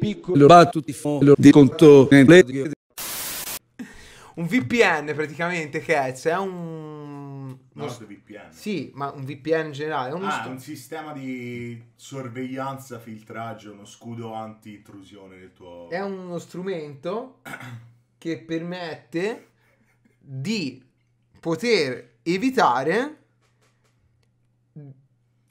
piccolo battutifolo di conto un VPN praticamente che è, cioè un VPN. Sì, ma un VPN in generale, uno ah, stu- un sistema di sorveglianza, filtraggio, uno scudo anti-intrusione del tuo È uno strumento che permette di poter evitare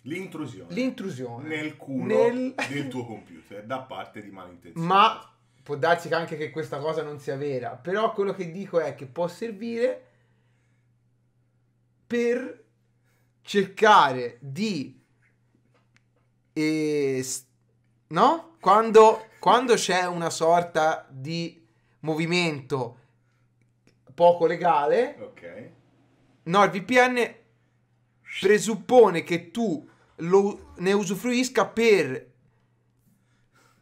L'intrusione. L'intrusione. Nel culo nel... del tuo computer da parte di malintenzionati. Ma può darsi anche che questa cosa non sia vera, però quello che dico è che può servire per cercare di... Eh, no? Quando, quando c'è una sorta di movimento poco legale, Ok. no, il VPN presuppone che tu lo, ne usufruisca per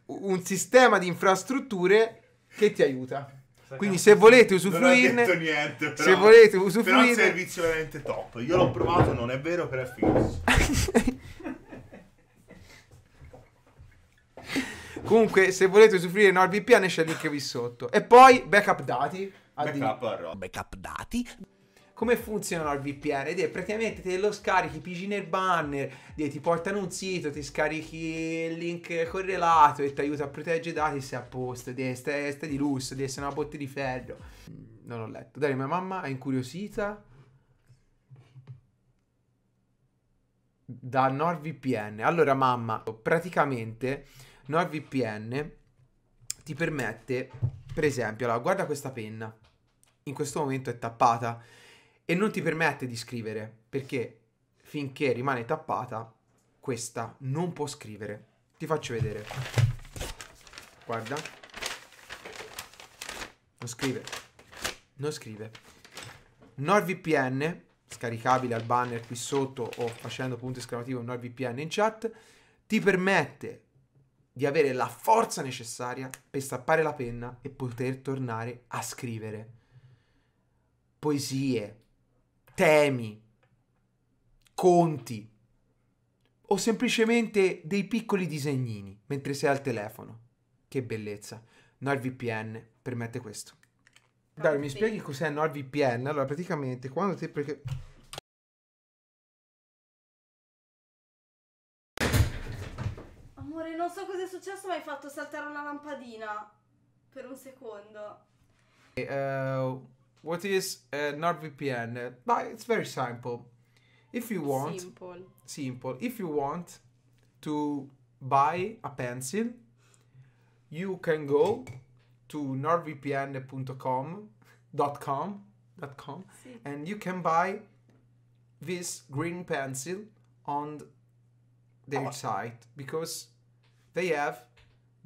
un sistema di infrastrutture che ti aiuta. Quindi se volete usufruirne Non ho detto niente però, Se volete usufruirne Però è un servizio veramente top Io l'ho provato, non è vero, però è figo Comunque, se volete usufruire NordVPN, c'è il link qui sotto. E poi backup dati. Addio. Backup, backup dati come funziona NordVPN Ed è praticamente te lo scarichi, pigi nel banner, ti portano un sito, ti scarichi il link correlato e ti aiuta a proteggere i dati, sei a posto, di essere di lusso, di essere una botte di ferro. Mm, non l'ho letto. Dai, mia mamma è incuriosita da NordVPN. Allora, mamma, praticamente NordVPN ti permette, per esempio, allora, guarda questa penna. In questo momento è tappata e non ti permette di scrivere perché finché rimane tappata questa non può scrivere. Ti faccio vedere. Guarda. Non scrive. Non scrive. NordVPN, scaricabile al banner qui sotto o facendo punto esclamativo NordVPN in chat, ti permette di avere la forza necessaria per stappare la penna e poter tornare a scrivere poesie, temi, conti o semplicemente dei piccoli disegnini mentre sei al telefono. Che bellezza. NordVPN permette questo. Dai, mi spieghi cos'è NordVPN? Allora, praticamente quando te perché Amore, non so cosa è successo, ma hai fatto saltare una lampadina per un secondo. Uh, What is uh, NordVPN? Uh, but it's very simple. If you want, simple. simple. If you want to buy a pencil, you can go to nordvpn.com dot com dot com and you can buy this green pencil on their oh. site because they have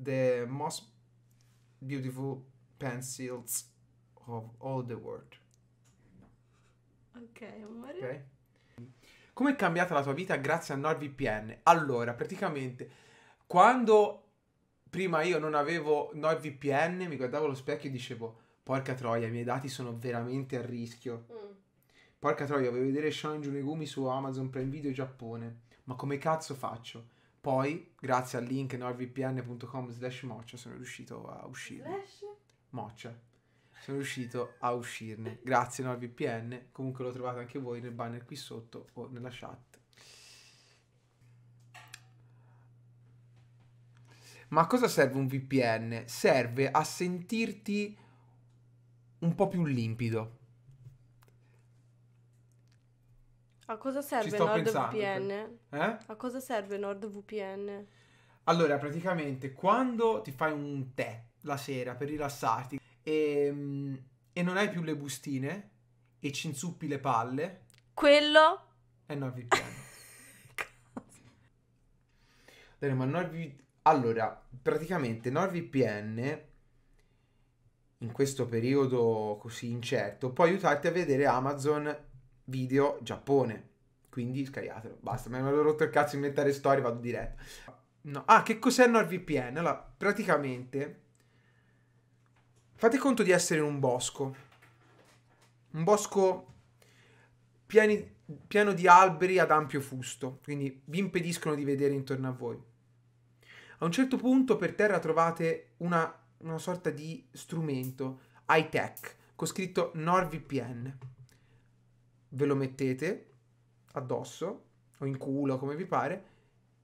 the most beautiful pencils of all the world. Ok, amore. Okay. Come è cambiata la tua vita grazie a NordVPN? Allora, praticamente, quando prima io non avevo NordVPN, mi guardavo allo specchio e dicevo, porca troia, i miei dati sono veramente a rischio. Mm. Porca troia, voglio vedere Shonen Junegumi su Amazon Prime Video Giappone. Ma come cazzo faccio? Poi, grazie al link nordvpn.com slash moccia, sono riuscito a uscire. Slash? Moccia sono riuscito a uscirne. Grazie NordVPN, comunque lo trovate anche voi nel banner qui sotto o nella chat. Ma a cosa serve un VPN? Serve a sentirti un po' più limpido. A cosa serve NordVPN? Eh? A cosa serve NordVPN? Allora, praticamente quando ti fai un tè la sera per rilassarti e, ehm, e non hai più le bustine e ci inzuppi le palle. Quello? È NordVPN. Dai, ma NordVPN... Allora, praticamente NordVPN in questo periodo così incerto può aiutarti a vedere Amazon Video Giappone. Quindi scaricatelo, basta, mi hanno rotto il cazzo inventare storie, vado diretto. No. Ah, che cos'è NordVPN? Allora, praticamente Fate conto di essere in un bosco, un bosco pieni, pieno di alberi ad ampio fusto, quindi vi impediscono di vedere intorno a voi. A un certo punto per terra trovate una, una sorta di strumento high-tech con scritto NordVPN. Ve lo mettete addosso o in culo come vi pare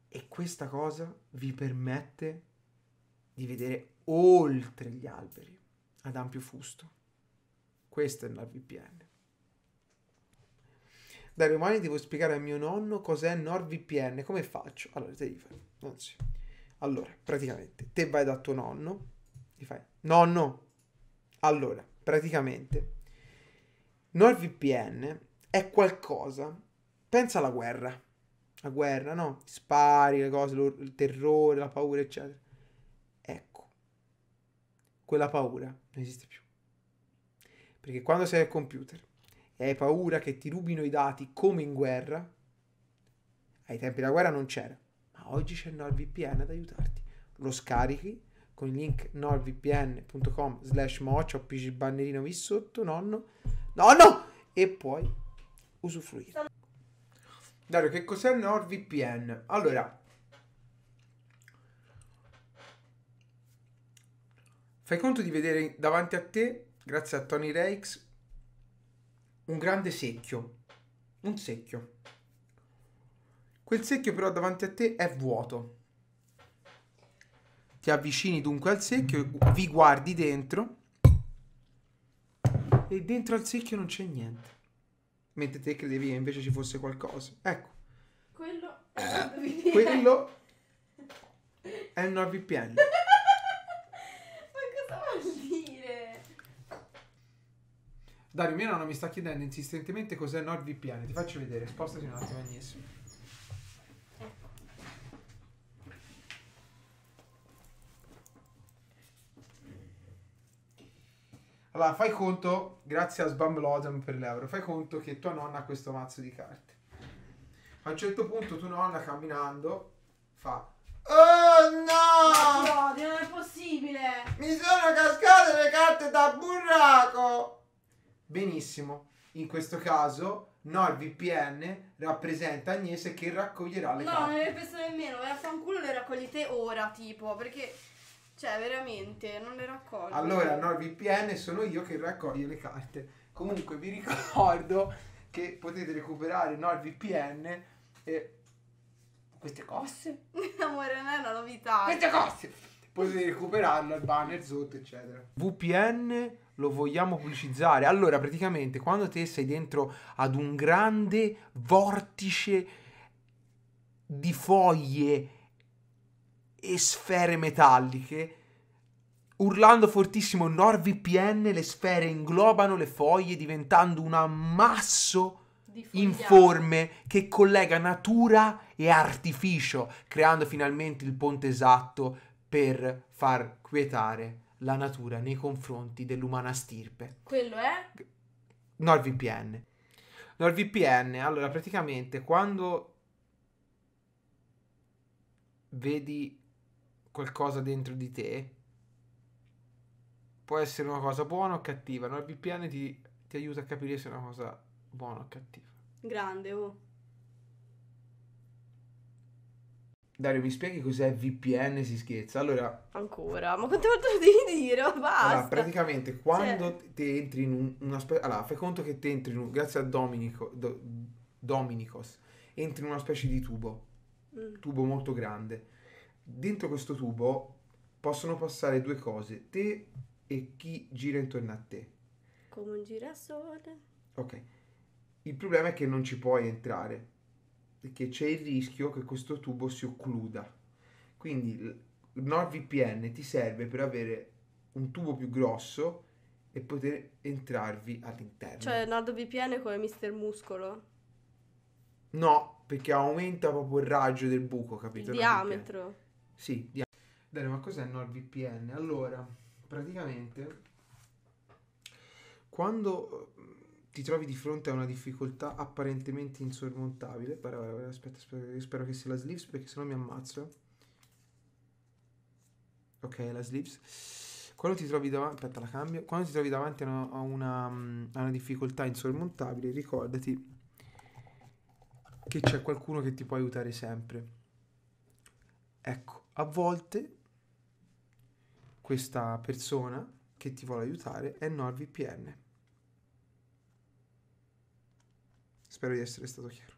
e questa cosa vi permette di vedere oltre gli alberi ad ampio fusto. Questa è la VPN. Dai, domani devo spiegare a mio nonno cos'è NordVPN, come faccio? Allora, te devi anzi, allora, praticamente, te vai da tuo nonno, gli fai, nonno, allora, praticamente, NordVPN è qualcosa, pensa alla guerra, la guerra, no? Spari, le cose, il terrore, la paura, eccetera. Ecco, quella paura non esiste più. Perché quando sei al computer e hai paura che ti rubino i dati come in guerra, ai tempi della guerra non c'era, ma oggi c'è NordVPN ad aiutarti. Lo scarichi con il link nordvpn.com slash moch, il bannerino qui sotto, nonno, nonno, e puoi usufruire. Dario, che cos'è NordVPN? Allora, Fai conto di vedere davanti a te, grazie a Tony Rakes, un grande secchio. Un secchio. Quel secchio però davanti a te è vuoto. Ti avvicini dunque al secchio, vi guardi dentro e dentro al secchio non c'è niente. Mentre te credevi che invece ci fosse qualcosa. Ecco. Quello è, quello è una VPN. Dario Milano mi sta chiedendo insistentemente cos'è NordVPN. Ti faccio vedere, spostati un attimo, Agnes. Allora, fai conto, grazie a Sbamblodam per l'euro, fai conto che tua nonna ha questo mazzo di carte. A un certo punto tua nonna camminando fa Oh no! No, non è possibile! Mi sono cascate le carte da burraco! Benissimo, in questo caso NordVPN rappresenta Agnese che raccoglierà le no, carte. No, non le penso nemmeno, vai a fanculo le raccogli te ora, tipo, perché... Cioè, veramente, non le raccoglio. Allora, NordVPN sono io che raccoglio le carte. Comunque, vi ricordo che potete recuperare NordVPN e... Queste cose? Amore, non è una novità. Queste cose! potete recuperarlo il banner sotto eccetera VPN lo vogliamo pubblicizzare allora praticamente quando te sei dentro ad un grande vortice di foglie e sfere metalliche Urlando fortissimo NordVPN, le sfere inglobano le foglie diventando un ammasso informe che collega natura e artificio, creando finalmente il ponte esatto per far quietare la natura nei confronti dell'umana stirpe. Quello è? NordVPN. NordVPN, allora praticamente quando vedi qualcosa dentro di te, può essere una cosa buona o cattiva. NordVPN ti, ti aiuta a capire se è una cosa buona o cattiva. Grande, oh. Dario, mi spieghi cos'è VPN? Si scherza. Allora. Ancora? Ma quante volte lo devi dire? basta. Allora, praticamente quando cioè... te entri in un, una specie. Allora, fai conto che ti entri in un. Grazie a Dominico, Do, Dominicos. Entri in una specie di tubo. Mm. Tubo molto grande. Dentro questo tubo possono passare due cose. Te e chi gira intorno a te. Come un girasole. Ok. Il problema è che non ci puoi entrare perché c'è il rischio che questo tubo si occluda. Quindi NordVPN ti serve per avere un tubo più grosso e poter entrarvi all'interno. Cioè NordVPN è come Mister Muscolo? No, perché aumenta proprio il raggio del buco, capito? Il diametro. NordVPN. Sì, diametro. Daniele, ma cos'è NordVPN? Allora, praticamente quando ti trovi di fronte a una difficoltà apparentemente insormontabile. Però, eh, aspetta, aspetta, spero che sia la sleeves perché sennò mi ammazzo. Ok, la sleeves. Quando ti trovi davanti, aspetta, la cambio. Quando ti trovi davanti a una, a una, mm, a una difficoltà insormontabile, ricordati che c'è qualcuno che ti può aiutare sempre. Ecco, a volte questa persona che ti vuole aiutare è NordVPN. Spero di essere stato chiaro.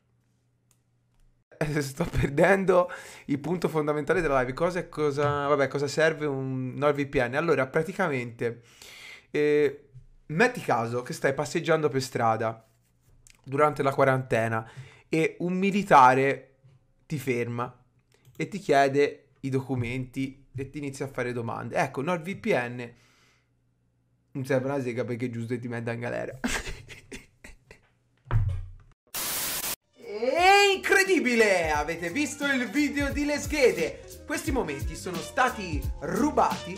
Sto perdendo il punto fondamentale della live. Cosa, cosa, vabbè, cosa serve un NordVPN? Allora, praticamente, eh, metti caso che stai passeggiando per strada durante la quarantena e un militare ti ferma e ti chiede i documenti e ti inizia a fare domande. Ecco, NordVPN non serve una sega perché è giusto ti mette in galera. Incredibile! Avete visto il video di Le Schede? Questi momenti sono stati rubati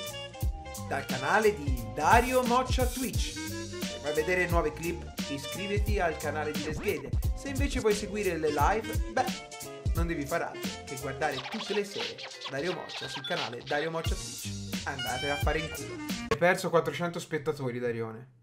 dal canale di Dario Moccia Twitch. Se vuoi vedere nuove clip, iscriviti al canale di Le Schede. Se invece vuoi seguire le live, beh, non devi fare altro che guardare tutte le sere Dario Moccia sul canale Dario Moccia Twitch. Andate a fare in culo. Hai perso 400 spettatori, Darione.